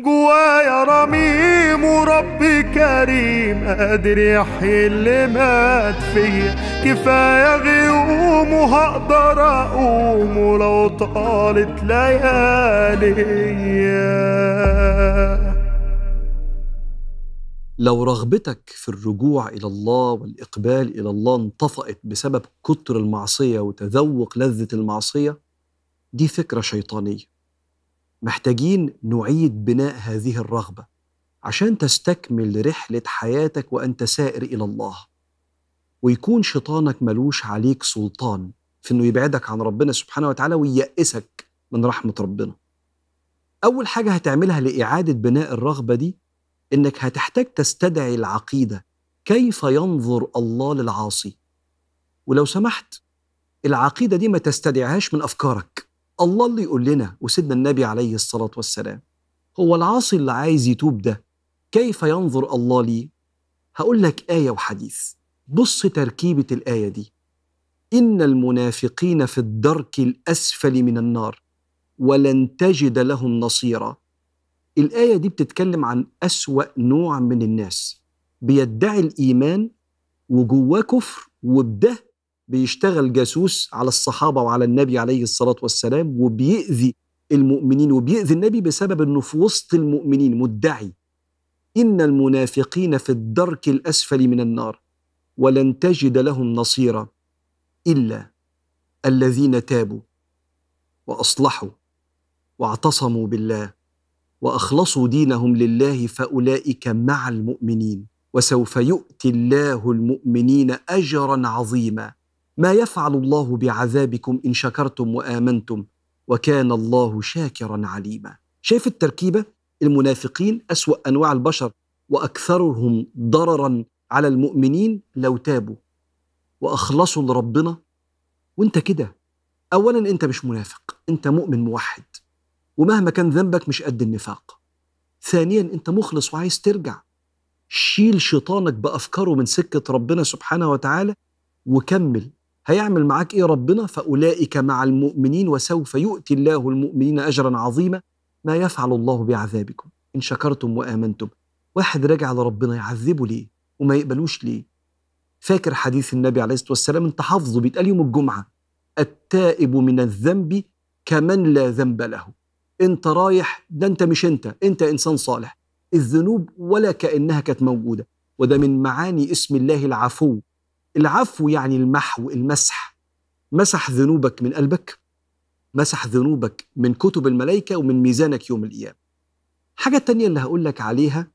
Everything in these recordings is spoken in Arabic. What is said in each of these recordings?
جوايا رميم وربي كريم قادر يحيي اللي مات فيا كفايه غيوم وهقدر اقوم ولو طالت ليالي لو رغبتك في الرجوع الى الله والاقبال الى الله انطفأت بسبب كتر المعصيه وتذوق لذه المعصيه دي فكره شيطانيه محتاجين نعيد بناء هذه الرغبه عشان تستكمل رحله حياتك وانت سائر الى الله ويكون شيطانك ملوش عليك سلطان في انه يبعدك عن ربنا سبحانه وتعالى وييأسك من رحمه ربنا اول حاجه هتعملها لاعاده بناء الرغبه دي انك هتحتاج تستدعي العقيده كيف ينظر الله للعاصي ولو سمحت العقيده دي ما تستدعيهاش من افكارك الله اللي يقول لنا وسيدنا النبي عليه الصلاة والسلام هو العاصي اللي عايز يتوب ده كيف ينظر الله ليه؟ هقول لك آية وحديث بص تركيبة الآية دي إن المنافقين في الدرك الأسفل من النار ولن تجد لهم نصيرا الآية دي بتتكلم عن أسوأ نوع من الناس بيدعي الإيمان وجواه كفر وبده بيشتغل جاسوس على الصحابه وعلى النبي عليه الصلاه والسلام وبيأذي المؤمنين وبيأذي النبي بسبب انه في وسط المؤمنين مدعي ان المنافقين في الدرك الاسفل من النار ولن تجد لهم نصيرا الا الذين تابوا واصلحوا واعتصموا بالله واخلصوا دينهم لله فاولئك مع المؤمنين وسوف يؤتي الله المؤمنين اجرا عظيما ما يفعل الله بعذابكم ان شكرتم وامنتم وكان الله شاكرا عليما شايف التركيبه المنافقين اسوا انواع البشر واكثرهم ضررا على المؤمنين لو تابوا واخلصوا لربنا وانت كده اولا انت مش منافق انت مؤمن موحد ومهما كان ذنبك مش قد النفاق ثانيا انت مخلص وعايز ترجع شيل شيطانك بافكاره من سكه ربنا سبحانه وتعالى وكمل هيعمل معاك ايه ربنا فاولئك مع المؤمنين وسوف يؤتي الله المؤمنين اجرا عظيما ما يفعل الله بعذابكم ان شكرتم وامنتم واحد راجع لربنا يعذبه ليه وما يقبلوش ليه فاكر حديث النبي عليه الصلاه والسلام انت حافظه بيتقال يوم الجمعه التائب من الذنب كمن لا ذنب له انت رايح ده انت مش انت انت انسان صالح الذنوب ولا كانها كانت موجوده وده من معاني اسم الله العفو العفو يعني المحو المسح مسح ذنوبك من قلبك مسح ذنوبك من كتب الملائكة ومن ميزانك يوم القيامة الحاجة تانية اللي هقول لك عليها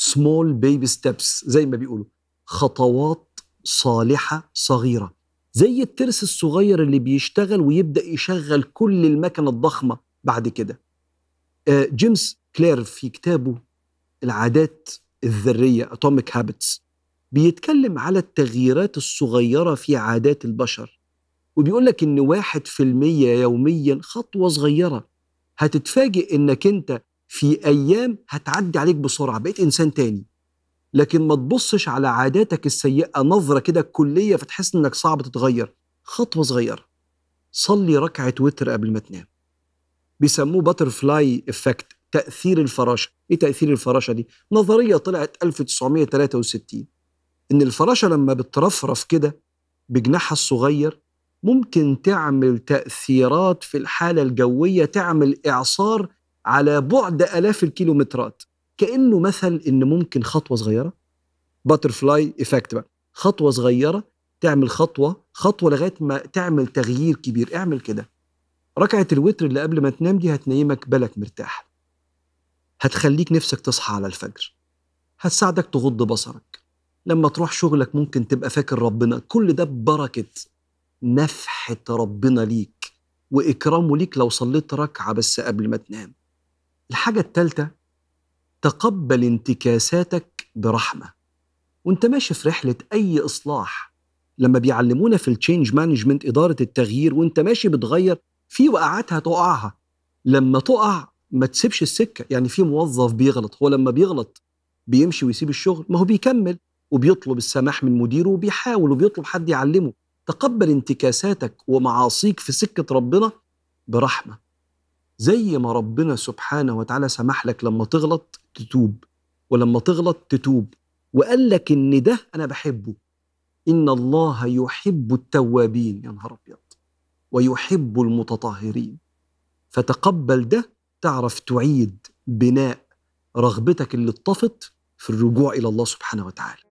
small baby steps زي ما بيقولوا خطوات صالحة صغيرة زي الترس الصغير اللي بيشتغل ويبدأ يشغل كل المكنة الضخمة بعد كده جيمس آه، كلير في كتابه العادات الذرية Atomic Habits بيتكلم على التغييرات الصغيرة في عادات البشر وبيقول لك إن واحد في المية يوميا خطوة صغيرة هتتفاجئ إنك أنت في أيام هتعدي عليك بسرعة بقيت إنسان تاني لكن ما تبصش على عاداتك السيئة نظرة كده كلية فتحس إنك صعب تتغير خطوة صغيرة صلي ركعة وتر قبل ما تنام بيسموه باترفلاي افكت تأثير الفراشة إيه تأثير الفراشة دي؟ نظرية طلعت 1963 ان الفراشه لما بترفرف كده بجناحها الصغير ممكن تعمل تاثيرات في الحاله الجويه تعمل اعصار على بعد الاف الكيلومترات كانه مثل ان ممكن خطوه صغيره باترفلاي ايفكت بقى خطوه صغيره تعمل خطوه خطوه لغايه ما تعمل تغيير كبير اعمل كده ركعه الوتر اللي قبل ما تنام دي هتنيمك بالك مرتاح هتخليك نفسك تصحى على الفجر هتساعدك تغض بصرك لما تروح شغلك ممكن تبقى فاكر ربنا كل ده ببركة نفحة ربنا ليك وإكرامه ليك لو صليت ركعة بس قبل ما تنام الحاجة التالتة تقبل انتكاساتك برحمة وانت ماشي في رحلة أي إصلاح لما بيعلمونا في التشينج مانجمنت إدارة التغيير وانت ماشي بتغير في وقعات هتقعها لما تقع ما تسيبش السكة يعني في موظف بيغلط هو لما بيغلط بيمشي ويسيب الشغل ما هو بيكمل وبيطلب السماح من مديره وبيحاول وبيطلب حد يعلمه تقبل انتكاساتك ومعاصيك في سكة ربنا برحمة زي ما ربنا سبحانه وتعالى سمح لك لما تغلط تتوب ولما تغلط تتوب وقال لك ان ده انا بحبه ان الله يحب التوابين يا نهار ابيض ويحب المتطهرين فتقبل ده تعرف تعيد بناء رغبتك اللي اتطفت في الرجوع الى الله سبحانه وتعالى